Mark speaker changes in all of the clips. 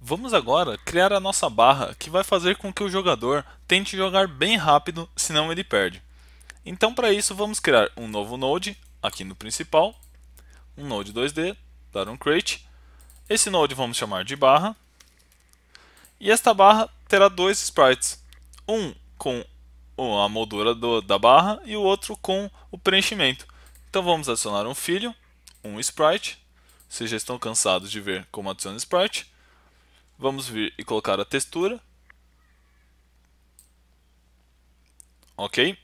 Speaker 1: Vamos agora criar a nossa barra que vai fazer com que o jogador tente jogar bem rápido, senão ele perde. Então para isso vamos criar um novo node aqui no principal, um node 2D, dar um create. Esse node vamos chamar de barra. E esta barra terá dois sprites, um com a moldura do, da barra e o outro com o preenchimento. Então vamos adicionar um filho, um sprite. Vocês já estão cansados de ver como adiciona sprite Vamos vir e colocar a textura. Ok.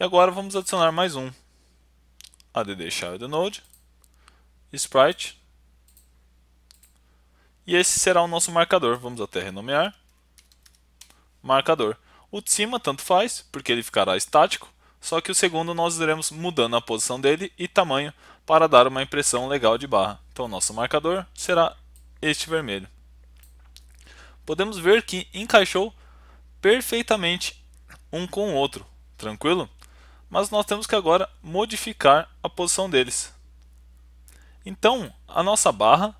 Speaker 1: E agora vamos adicionar mais um. Add Child Node. Sprite. E esse será o nosso marcador. Vamos até renomear. Marcador. O de cima tanto faz, porque ele ficará estático. Só que o segundo nós iremos mudando a posição dele e tamanho para dar uma impressão legal de barra. Então nosso marcador será este vermelho podemos ver que encaixou perfeitamente um com o outro, tranquilo? Mas nós temos que agora modificar a posição deles. Então, a nossa barra,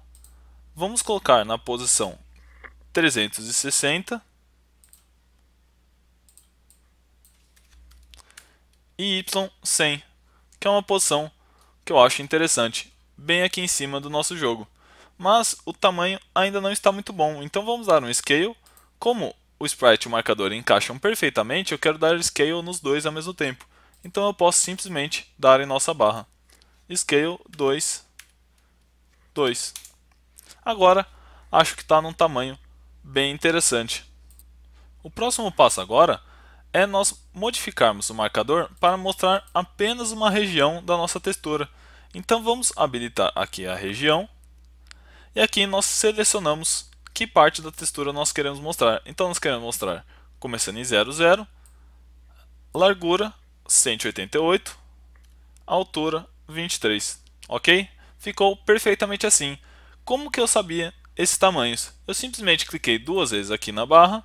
Speaker 1: vamos colocar na posição 360 e Y100, que é uma posição que eu acho interessante, bem aqui em cima do nosso jogo mas o tamanho ainda não está muito bom. Então vamos dar um scale. Como o sprite e o marcador encaixam perfeitamente, eu quero dar scale nos dois ao mesmo tempo. Então eu posso simplesmente dar em nossa barra. Scale 2, 2. Agora, acho que está num tamanho bem interessante. O próximo passo agora é nós modificarmos o marcador para mostrar apenas uma região da nossa textura. Então vamos habilitar aqui a região e aqui nós selecionamos que parte da textura nós queremos mostrar. Então nós queremos mostrar começando em 0, largura 188, altura 23, ok? Ficou perfeitamente assim. Como que eu sabia esses tamanhos? Eu simplesmente cliquei duas vezes aqui na barra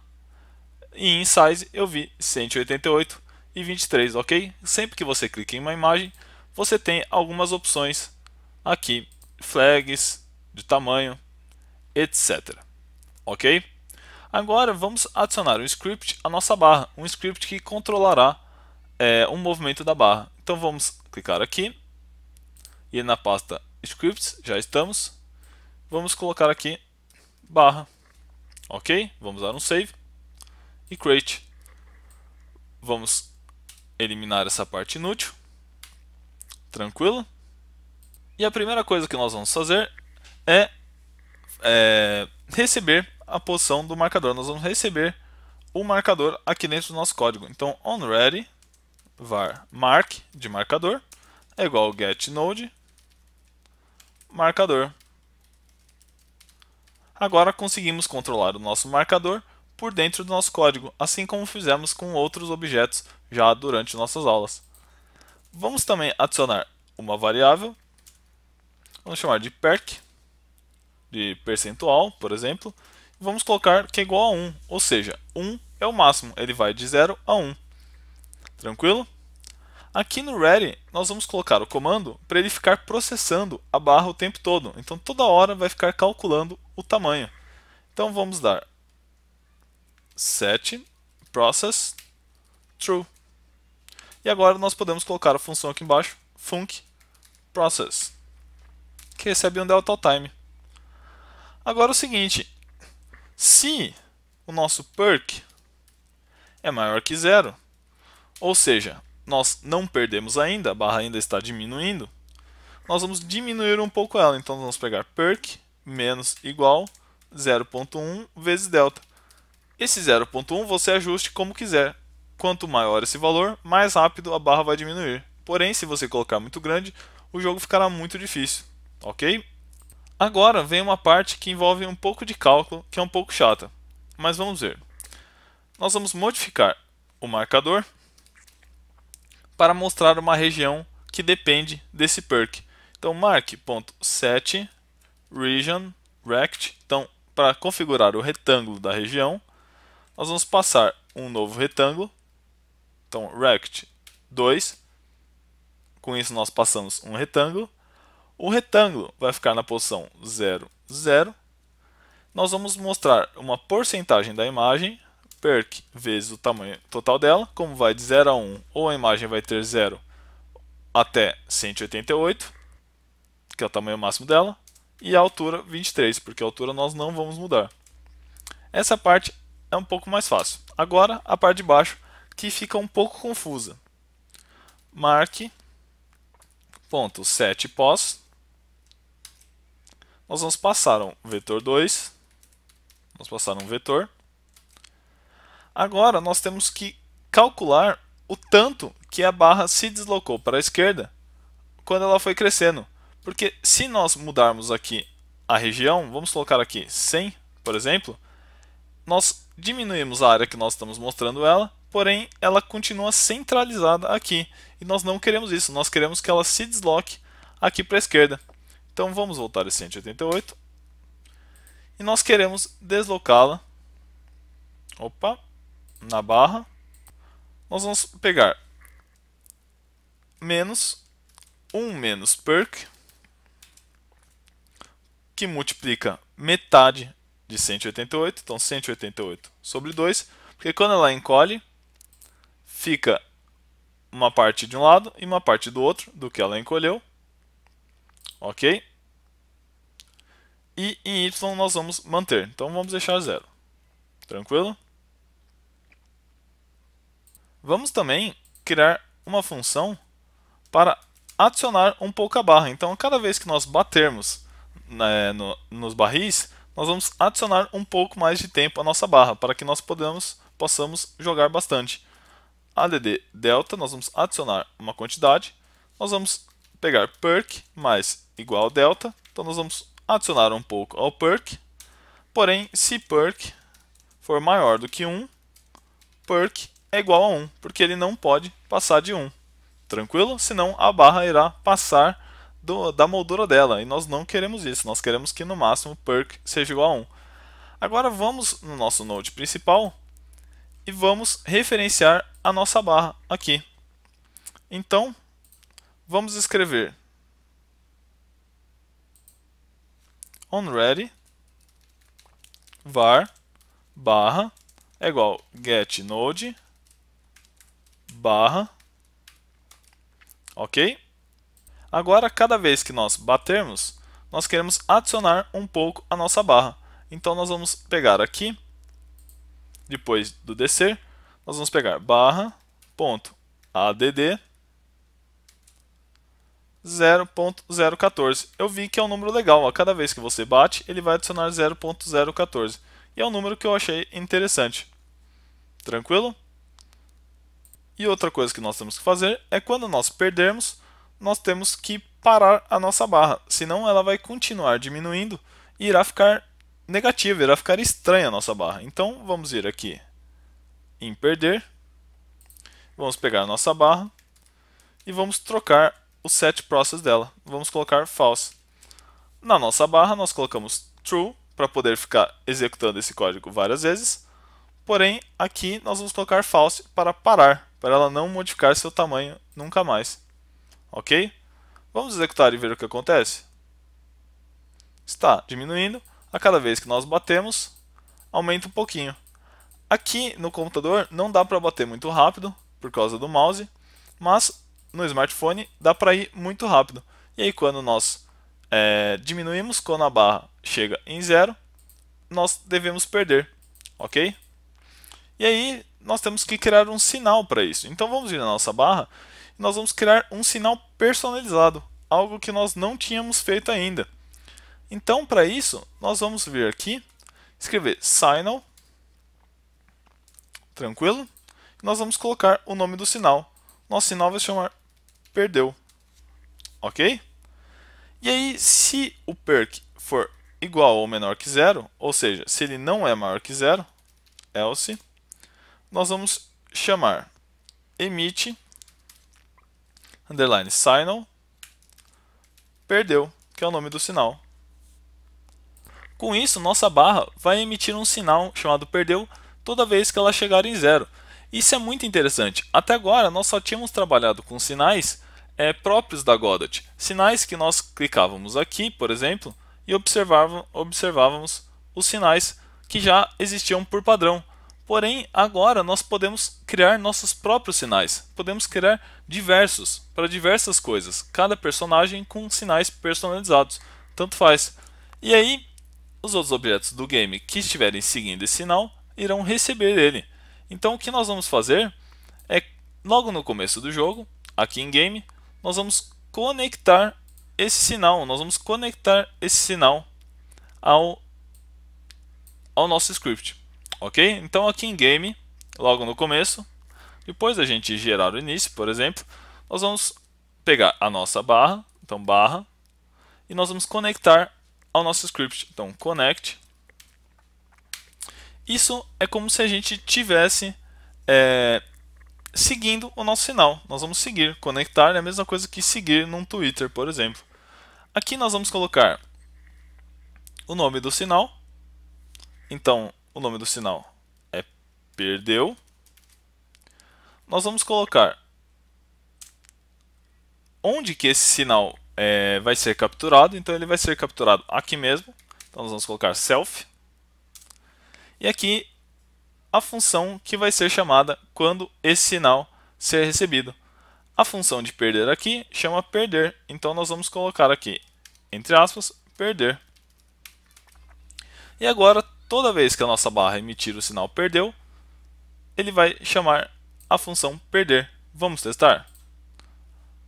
Speaker 1: e em size eu vi 188 e 23, ok? Sempre que você clica em uma imagem, você tem algumas opções aqui, flags, de tamanho, etc. Ok? Agora vamos adicionar um script à nossa barra, um script que controlará é, um movimento da barra. Então vamos clicar aqui e na pasta scripts, já estamos. Vamos colocar aqui barra, ok? Vamos dar um save e create. Vamos eliminar essa parte inútil, tranquilo? E a primeira coisa que nós vamos fazer é, é receber a posição do marcador. Nós vamos receber o marcador aqui dentro do nosso código. Então, onReady var mark de marcador é igual getNode marcador. Agora conseguimos controlar o nosso marcador por dentro do nosso código, assim como fizemos com outros objetos já durante nossas aulas. Vamos também adicionar uma variável, vamos chamar de perk, de percentual, por exemplo, vamos colocar que é igual a 1, ou seja, 1 é o máximo, ele vai de 0 a 1. Tranquilo? Aqui no ready, nós vamos colocar o comando para ele ficar processando a barra o tempo todo. Então, toda hora vai ficar calculando o tamanho. Então, vamos dar set process true. E agora nós podemos colocar a função aqui embaixo, func process, que recebe um delta time. Agora o seguinte, se o nosso perk é maior que zero, ou seja, nós não perdemos ainda, a barra ainda está diminuindo, nós vamos diminuir um pouco ela. Então vamos pegar perk menos igual 0.1 vezes delta. Esse 0.1 você ajuste como quiser. Quanto maior esse valor, mais rápido a barra vai diminuir. Porém, se você colocar muito grande, o jogo ficará muito difícil, ok? Agora vem uma parte que envolve um pouco de cálculo, que é um pouco chata, mas vamos ver. Nós vamos modificar o marcador para mostrar uma região que depende desse perk. Então, mark.set region rect. Então, para configurar o retângulo da região, nós vamos passar um novo retângulo. Então, rect 2. Com isso, nós passamos um retângulo. O retângulo vai ficar na posição 0, 0. Nós vamos mostrar uma porcentagem da imagem, perk vezes o tamanho total dela. Como vai de 0 a 1, ou a imagem vai ter 0 até 188, que é o tamanho máximo dela, e a altura 23, porque a altura nós não vamos mudar. Essa parte é um pouco mais fácil. Agora, a parte de baixo, que fica um pouco confusa. Marque ponto set pós nós vamos passar um vetor 2, vamos passar um vetor. Agora nós temos que calcular o tanto que a barra se deslocou para a esquerda quando ela foi crescendo. Porque se nós mudarmos aqui a região, vamos colocar aqui 100, por exemplo, nós diminuímos a área que nós estamos mostrando ela, porém ela continua centralizada aqui. E nós não queremos isso, nós queremos que ela se desloque aqui para a esquerda. Então vamos voltar a 188. E nós queremos deslocá-la. Opa, na barra. Nós vamos pegar menos um menos perk que multiplica metade de 188, então 188 sobre 2, porque quando ela encolhe, fica uma parte de um lado e uma parte do outro do que ela encolheu ok? E em y nós vamos manter, então vamos deixar zero. Tranquilo? Vamos também criar uma função para adicionar um pouco a barra. Então, cada vez que nós batermos né, no, nos barris, nós vamos adicionar um pouco mais de tempo à nossa barra, para que nós podemos, possamos jogar bastante. ADD delta, nós vamos adicionar uma quantidade, nós vamos pegar perk mais igual delta. Então nós vamos adicionar um pouco ao perk. Porém, se perk for maior do que 1, perk é igual a 1, porque ele não pode passar de 1. Tranquilo? Senão a barra irá passar do, da moldura dela, e nós não queremos isso. Nós queremos que no máximo perk seja igual a 1. Agora vamos no nosso node principal e vamos referenciar a nossa barra aqui. Então, Vamos escrever onReady var barra é igual get node barra ok agora cada vez que nós batermos nós queremos adicionar um pouco a nossa barra então nós vamos pegar aqui depois do descer nós vamos pegar barra ponto add 0.014. Eu vi que é um número legal, ó. cada vez que você bate, ele vai adicionar 0.014. E é um número que eu achei interessante. Tranquilo? E outra coisa que nós temos que fazer é quando nós perdermos, nós temos que parar a nossa barra, senão ela vai continuar diminuindo e irá ficar negativa, irá ficar estranha a nossa barra. Então vamos ir aqui em perder, vamos pegar a nossa barra e vamos trocar o set process dela. Vamos colocar false. Na nossa barra, nós colocamos true para poder ficar executando esse código várias vezes. Porém, aqui nós vamos colocar false para parar, para ela não modificar seu tamanho nunca mais. Ok? Vamos executar e ver o que acontece. Está diminuindo. A cada vez que nós batemos, aumenta um pouquinho. Aqui no computador não dá para bater muito rápido, por causa do mouse, mas no smartphone, dá para ir muito rápido. E aí quando nós é, diminuímos, quando a barra chega em zero, nós devemos perder, ok? E aí nós temos que criar um sinal para isso. Então vamos ir na nossa barra e nós vamos criar um sinal personalizado, algo que nós não tínhamos feito ainda. Então para isso nós vamos vir aqui, escrever signal, tranquilo? nós vamos colocar o nome do sinal. Nosso sinal vai se chamar perdeu. Ok? E aí, se o perk for igual ou menor que zero, ou seja, se ele não é maior que zero, else, nós vamos chamar emit underline signal perdeu, que é o nome do sinal. Com isso, nossa barra vai emitir um sinal chamado perdeu toda vez que ela chegar em zero. Isso é muito interessante. Até agora, nós só tínhamos trabalhado com sinais é, próprios da Godot. Sinais que nós clicávamos aqui, por exemplo, e observávamos os sinais que já existiam por padrão. Porém, agora nós podemos criar nossos próprios sinais. Podemos criar diversos para diversas coisas, cada personagem com sinais personalizados. Tanto faz. E aí, os outros objetos do game que estiverem seguindo esse sinal irão receber ele. Então, o que nós vamos fazer é, logo no começo do jogo, aqui em game, nós vamos conectar esse sinal, nós vamos conectar esse sinal ao, ao nosso script, ok? Então aqui em game, logo no começo, depois da gente gerar o início, por exemplo, nós vamos pegar a nossa barra, então barra, e nós vamos conectar ao nosso script, então connect. Isso é como se a gente tivesse é, seguindo o nosso sinal. Nós vamos seguir. Conectar é a mesma coisa que seguir num Twitter, por exemplo. Aqui nós vamos colocar o nome do sinal. Então, o nome do sinal é perdeu. Nós vamos colocar onde que esse sinal é, vai ser capturado. Então, ele vai ser capturado aqui mesmo. Então, nós vamos colocar self. E aqui a função que vai ser chamada quando esse sinal ser recebido. A função de perder aqui chama perder, então nós vamos colocar aqui, entre aspas, perder. E agora, toda vez que a nossa barra emitir o sinal perdeu, ele vai chamar a função perder. Vamos testar?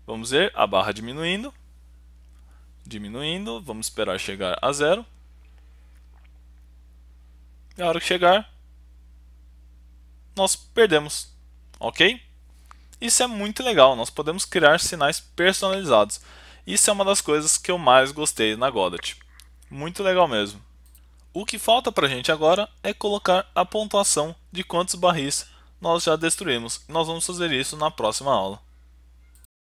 Speaker 1: Vamos ver a barra diminuindo, diminuindo, vamos esperar chegar a zero. E hora que chegar, nós perdemos, ok? Isso é muito legal, nós podemos criar sinais personalizados. Isso é uma das coisas que eu mais gostei na Godot. Muito legal mesmo. O que falta para a gente agora é colocar a pontuação de quantos barris nós já destruímos. Nós vamos fazer isso na próxima aula.